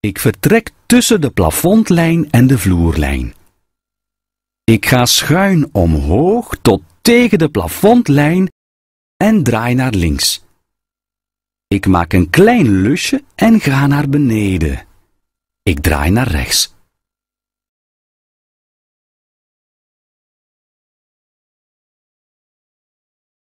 Ik vertrek tussen de plafondlijn en de vloerlijn. Ik ga schuin omhoog tot tegen de plafondlijn en draai naar links. Ik maak een klein lusje en ga naar beneden. Ik draai naar rechts.